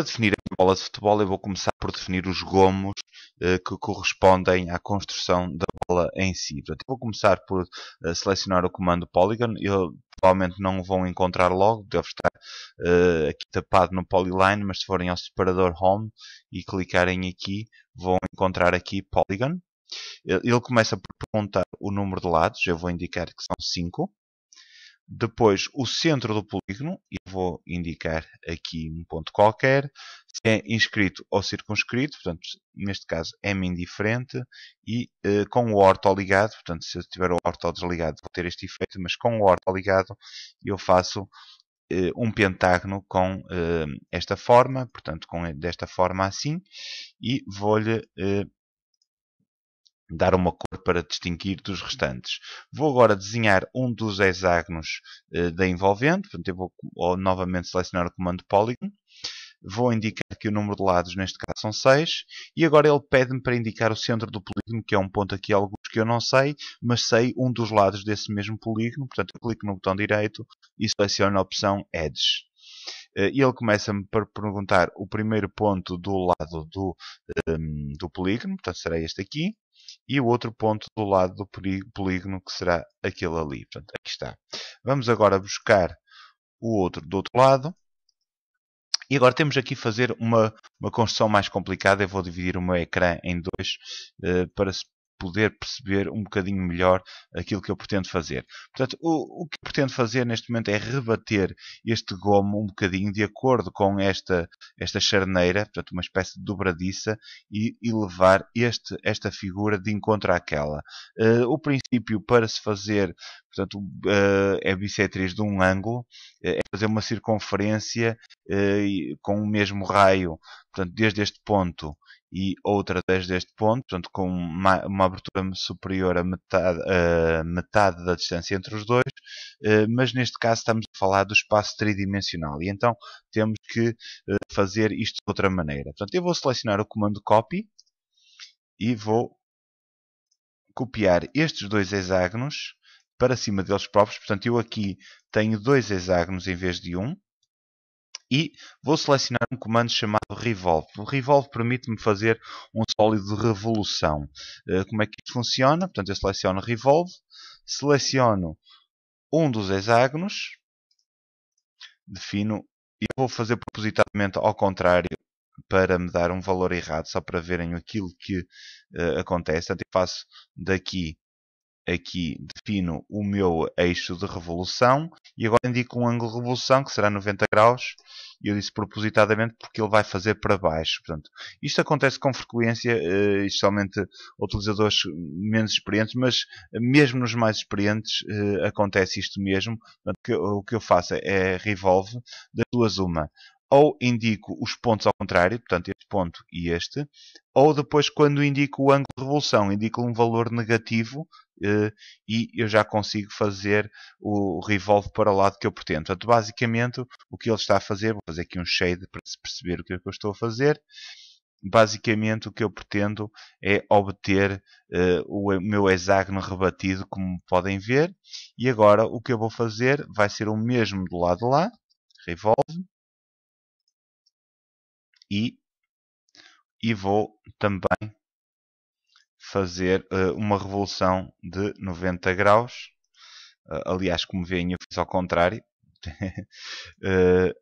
Para definir a bola de futebol, eu vou começar por definir os gomos eh, que correspondem à construção da bola em si. Portanto, vou começar por eh, selecionar o comando Polygon. Eu provavelmente não o vão encontrar logo, deve estar eh, aqui tapado no Polyline, mas se forem ao separador Home e clicarem aqui, vão encontrar aqui Polygon. Ele começa por perguntar o número de lados, eu vou indicar que são 5. Depois, o centro do polígono, e vou indicar aqui um ponto qualquer, se é inscrito ou circunscrito, portanto, neste caso é-me indiferente, e eh, com o orto ligado, portanto, se eu tiver o orto desligado vou ter este efeito, mas com o orto ligado eu faço eh, um pentágono com eh, esta forma, portanto, com, desta forma assim, e vou-lhe eh, dar uma cor para distinguir dos restantes. Vou agora desenhar um dos hexágonos eh, da envolvente, portanto eu vou ou, novamente selecionar o comando Polygon, vou indicar que o número de lados neste caso são 6, e agora ele pede-me para indicar o centro do polígono, que é um ponto aqui alguns que eu não sei, mas sei um dos lados desse mesmo polígono, portanto eu clico no botão direito e seleciono a opção Edge. Eh, e ele começa-me por perguntar o primeiro ponto do lado do, um, ehm, do polígono, portanto será este aqui, e o outro ponto do lado do polígono, que será aquele ali. Portanto, aqui está. Vamos agora buscar o outro do outro lado. E agora temos aqui fazer uma, uma construção mais complicada. Eu vou dividir o meu ecrã em dois eh, para poder perceber um bocadinho melhor aquilo que eu pretendo fazer. Portanto, o, o que pretendo fazer neste momento é rebater este gomo um bocadinho de acordo com esta, esta charneira, portanto, uma espécie de dobradiça, e, e levar este, esta figura de encontro àquela. Uh, o princípio para se fazer Portanto, uh, é bissetriz de um ângulo, eh, é fazer uma circunferência eh, com o mesmo raio, portanto, desde este ponto e outra desde este ponto, portanto, com uma, uma abertura superior a metade, uh, metade da distância entre os dois, uh, mas neste caso estamos a falar do espaço tridimensional e então temos que uh, fazer isto de outra maneira. Portanto, eu vou selecionar o comando copy e vou copiar estes dois hexágonos para cima deles próprios. Portanto, eu aqui tenho dois hexágonos em vez de um. E vou selecionar um comando chamado Revolve. O Revolve permite-me fazer um sólido de revolução. Eh, como é que isto funciona? Portanto, eu seleciono Revolve, seleciono um dos hexágonos, defino, e vou fazer propositadamente ao contrário para me dar um valor errado, só para verem aquilo que uh, acontece. Portanto, eu faço daqui aqui defino o meu eixo de revolução e agora indico um ângulo de revolução que será 90 graus e eu disse propositadamente porque ele vai fazer para baixo. Portanto, isto acontece com frequência, eh, especialmente utilizadores menos experientes, mas mesmo nos mais experientes eh, acontece isto mesmo. Portanto, o que eu faço é revolve das duas uma ou indico os pontos ao contrário, portanto este ponto e este, ou depois quando indico o ângulo de revolução, indico um valor negativo eh, e eu já consigo fazer o revolve para o lado que eu pretendo. Portanto, basicamente o que ele está a fazer, vou fazer aqui um shade para se perceber o que, é que eu estou a fazer, basicamente o que eu pretendo é obter eh, o meu hexágono rebatido, como podem ver. E agora o que eu vou fazer vai ser o mesmo do lado lá, revolve, e, e vou também fazer uh, uma revolução de 90 graus. Uh, aliás, como veem, eu fiz ao contrário. uh,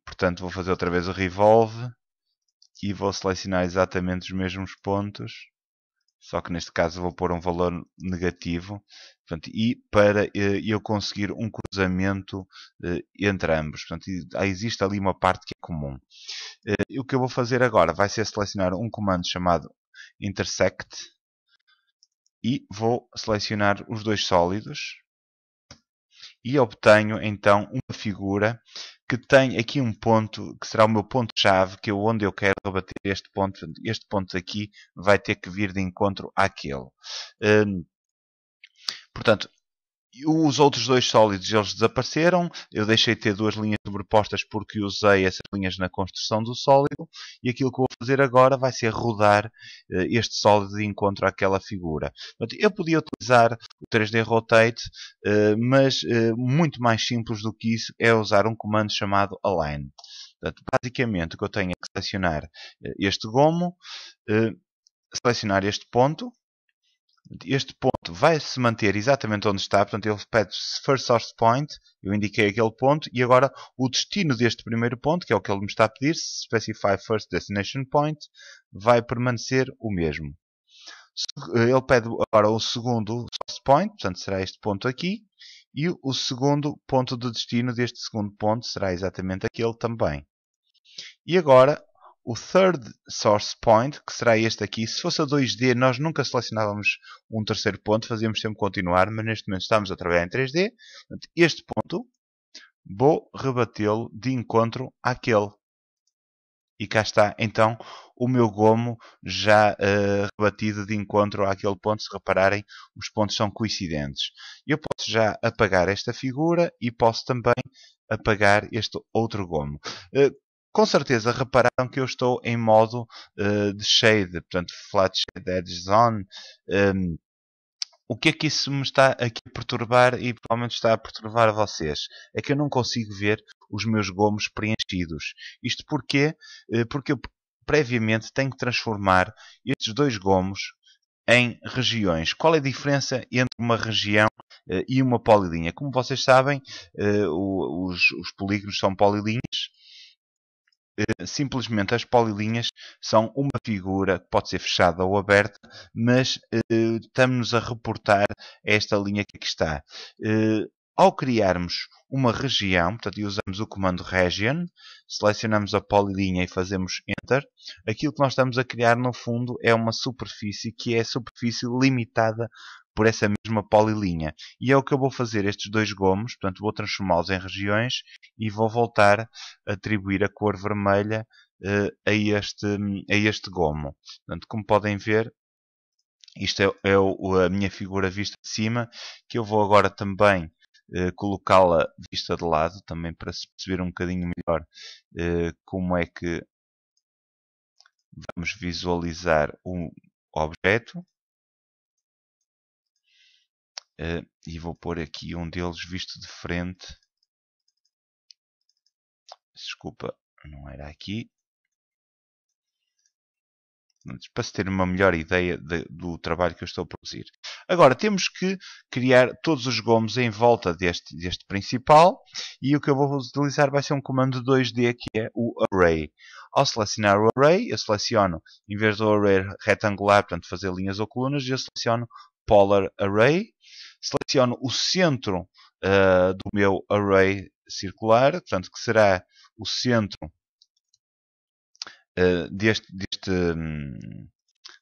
portanto, vou fazer outra vez o revolve e vou selecionar exatamente os mesmos pontos só que neste caso vou pôr um valor negativo, portanto, e para eh, eu conseguir um cruzamento eh, entre ambos. Portanto, ah, existe ali uma parte que é comum. Eh, e o que eu vou fazer agora vai ser selecionar um comando chamado intersect e vou selecionar os dois sólidos e obtenho então uma figura que tem aqui um ponto que será o meu ponto-chave, que é onde eu quero rebater este ponto. Este ponto aqui vai ter que vir de encontro àquele. Hum, portanto, os outros dois sólidos eles desapareceram. Eu deixei de ter duas linhas sobrepostas porque usei essas linhas na construção do sólido. E aquilo que vou fazer agora vai ser rodar eh, este sólido de encontro àquela figura. eu podia utilizar o 3D Rotate, eh, mas eh, muito mais simples do que isso é usar um comando chamado Align. Portanto, basicamente o que eu tenho é que selecionar este gomo, selecionar este ponto, este ponto vai se manter exatamente onde está, portanto ele pede first source point, eu indiquei aquele ponto, e agora o destino deste primeiro ponto, que é o que ele me está a pedir, specify first destination point, vai permanecer o mesmo. Eh, ele pede agora o segundo source point, portanto será este ponto aqui, e o segundo ponto de destino deste segundo ponto será exatamente aquele também. E agora o third source point, que será este aqui, se fosse a 2D nós nunca selecionávamos um terceiro ponto, fazíamos sempre continuar, mas neste momento estamos a trabalhar em 3D. Este ponto vou rebatê-lo de encontro àquele. E cá está, então, o meu gomo já uh, rebatido de encontro àquele ponto. Se repararem, os pontos são coincidentes. Eu posso já apagar esta figura e posso também apagar este outro gomo. Uh, com certeza repararam que eu estou em modo uh, de shade, portanto flat shade edge on. Um, o que é que isso me está aqui a perturbar e provavelmente está a perturbar vocês? É que eu não consigo ver os meus gomos preenchidos. Isto porquê? Eh, porque eu previamente tenho que transformar estes dois gomos em regiões. Qual é a diferença entre uma região eh, e uma polilinha? Como vocês sabem, os, polígonos são polilinhas eh, simplesmente as polilinhas são uma figura que pode ser fechada ou aberta, mas uh, eh, estamos a reportar esta linha que aqui está. Uh, ao criarmos uma região, portanto, usamos o comando region, selecionamos a polilinha e fazemos enter, aquilo que nós estamos a criar no fundo é uma superfície que é a superfície limitada por essa mesma polilinha. E é o que eu vou fazer estes dois gomos, portanto vou transformá-los em regiões e vou voltar a atribuir a cor vermelha uh, a, este, a este gomo. Portanto, como podem ver, isto é, é a minha figura vista de cima, que eu vou agora também eh, colocá-la vista de lado também para se perceber um bocadinho melhor eh, como é que vamos visualizar o objeto. Uh, e vou pôr aqui um deles visto de frente. Desculpa, não era aqui. Para se ter uma melhor ideia de, do trabalho que eu estou a produzir. Agora, temos que criar todos os gomos em volta deste, deste principal. E o que eu vou utilizar vai ser um comando 2D que é o Array. Ao selecionar o Array, eu seleciono, em vez do Array retangular, portanto fazer linhas ou colunas, eu seleciono Polar Array seleciono o centro uh, do meu array circular, portanto, que será o centro uh, deste, deste, hum,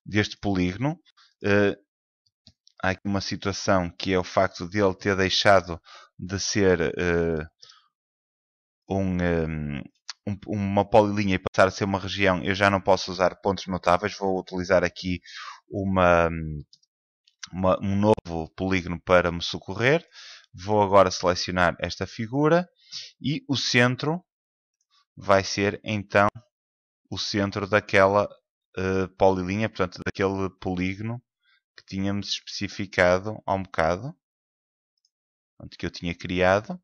deste polígono. Uh, há aqui uma situação que é o facto de ele ter deixado de ser um, hum, um uma polilinha e passar a ser uma região, eu já não posso usar pontos notáveis, vou utilizar aqui uma, hum, uma, um novo polígono para me socorrer. Vou agora selecionar esta figura e o centro vai ser então o centro daquela uh, polilinha, portanto daquele polígono que tínhamos especificado há um bocado, que eu tinha criado.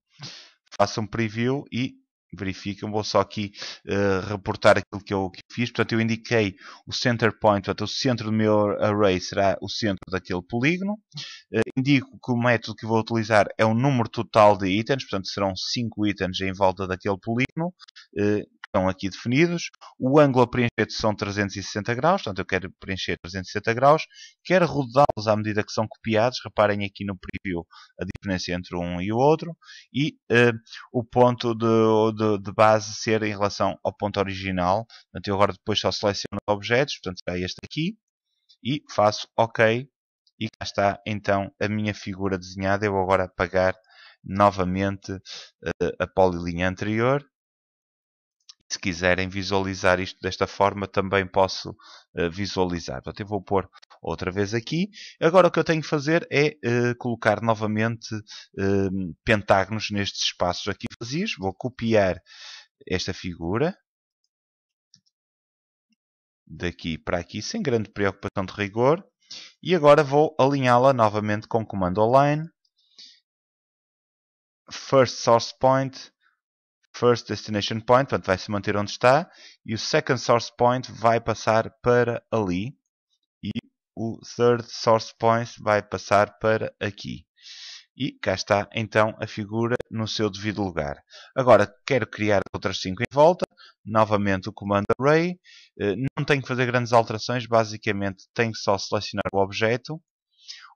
Faço um preview e verifiquem, Vou só aqui uh, reportar aquilo que eu, que fiz. Portanto, eu indiquei o center point, portanto, o centro do meu array será o centro daquele polígono. Uh, indico que o método que vou utilizar é o número total de itens, portanto, serão 5 itens em volta daquele polígono. Uh, estão aqui definidos. O ângulo a preencher são 360 graus, portanto eu quero preencher 360 graus. Quero rodá-los à medida que são copiados. Reparem aqui no preview a diferença entre um e o outro. E uh, o ponto de, de, de, base ser em relação ao ponto original. Portanto eu agora depois só seleciono objetos, portanto é este aqui. E faço OK. E cá está então a minha figura desenhada. Eu vou agora apagar novamente uh, a polilinha anterior se quiserem visualizar isto desta forma, também posso uh, visualizar. Portanto, eu vou pôr outra vez aqui. Agora o que eu tenho que fazer é uh, colocar novamente uh, pentágonos nestes espaços aqui vazios. Vou copiar esta figura daqui para aqui, sem grande preocupação de rigor. E agora vou alinhá-la novamente com o comando align. First source point first destination point, portanto vai se manter onde está, e o second source point vai passar para ali, e o third source point vai passar para aqui. E cá está então a figura no seu devido lugar. Agora quero criar outras 5 em volta, novamente o comando array, eh, não tenho que fazer grandes alterações, basicamente tenho que só selecionar o objeto,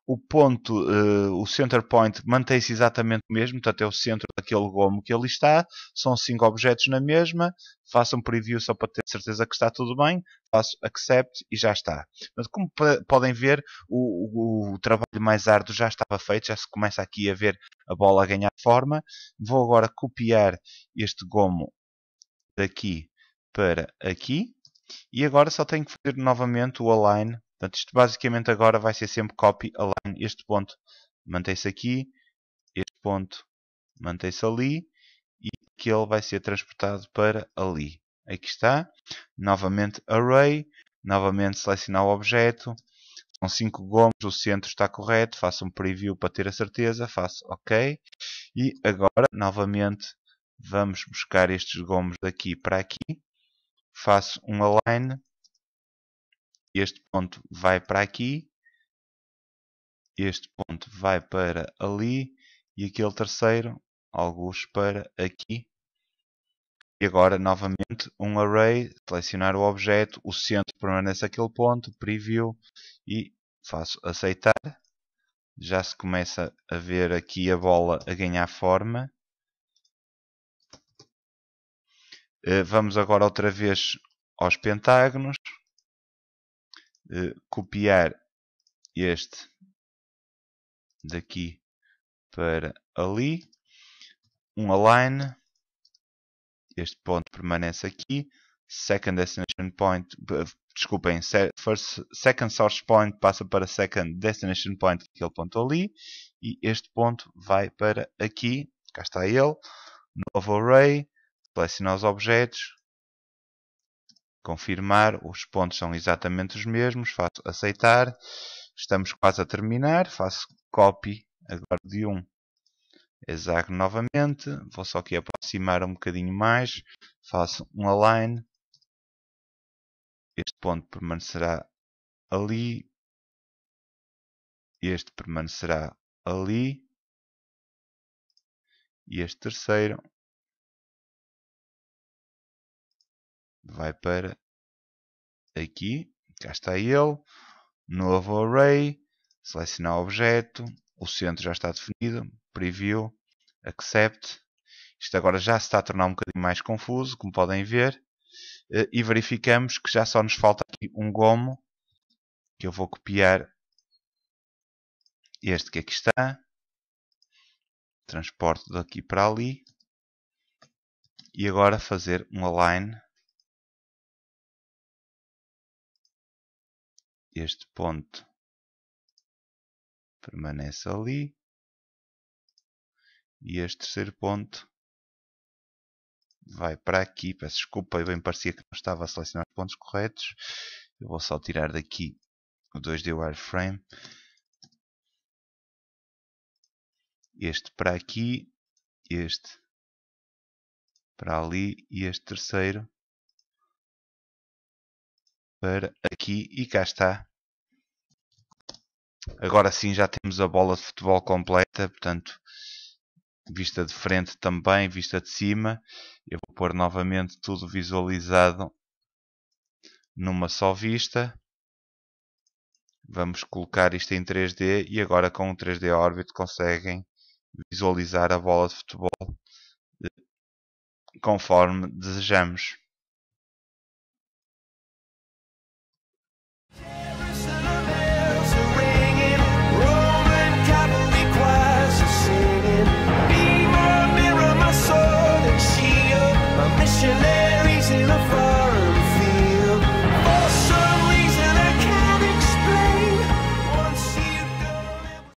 o ponto, uh, o center point mantém-se exatamente o mesmo, portanto é o centro daquele gomo que ali está, são cinco objetos na mesma, faço um preview só para ter certeza que está tudo bem, faço accept e já está. Mas como podem ver, o, o, o, trabalho mais árduo já estava feito, já se começa aqui a ver a bola a ganhar forma. Vou agora copiar este gomo daqui para aqui, e agora só tenho que fazer novamente o align Portanto, isto basicamente agora vai ser sempre copy align. Este ponto mantém-se aqui, este ponto mantém-se ali e aquele vai ser transportado para ali. Aqui está. Novamente array, novamente selecionar o objeto. São 5 gomos, o centro está correto, faço um preview para ter a certeza, faço OK. E agora, novamente, vamos buscar estes gomos daqui para aqui. Faço um align este ponto vai para aqui, este ponto vai para ali e aquele terceiro, alguns para aqui. E agora, novamente, um array, selecionar o objeto, o centro permanece aquele ponto, preview e faço aceitar. Já se começa a ver aqui a bola a ganhar forma. Eh, vamos agora outra vez aos pentágonos. Eh, copiar este daqui para ali, um align, este ponto permanece aqui, second destination point, desculpem, first, second source point passa para second destination point, aquele ponto ali, e este ponto vai para aqui, cá está ele, novo array, seleciona os objetos, confirmar, os pontos são exatamente os mesmos, faço aceitar, estamos quase a terminar, faço copy agora de um hexágono novamente, vou só aqui aproximar um bocadinho mais, faço um align, este ponto permanecerá ali, este permanecerá ali, e este terceiro vai para aqui, cá está ele, novo array, selecionar o objeto, o centro já está definido, preview, accept, isto agora já se está a tornar um bocadinho mais confuso, como podem ver, eh, e verificamos que já só nos falta aqui um gomo, que eu vou copiar este que aqui está, transporto daqui para ali, e agora fazer um align este ponto permanece ali e este terceiro ponto vai para aqui. Peço desculpa, eu é bem parecia que não estava a selecionar os pontos corretos. Eu vou só tirar daqui o 2D wireframe. Este para aqui, este para ali e este terceiro para aqui e cá está. Agora sim já temos a bola de futebol completa, portanto, vista de frente também, vista de cima. Eu vou pôr novamente tudo visualizado numa só vista. Vamos colocar isto em 3D e agora com o 3D Orbit conseguem visualizar a bola de futebol eh, conforme desejamos.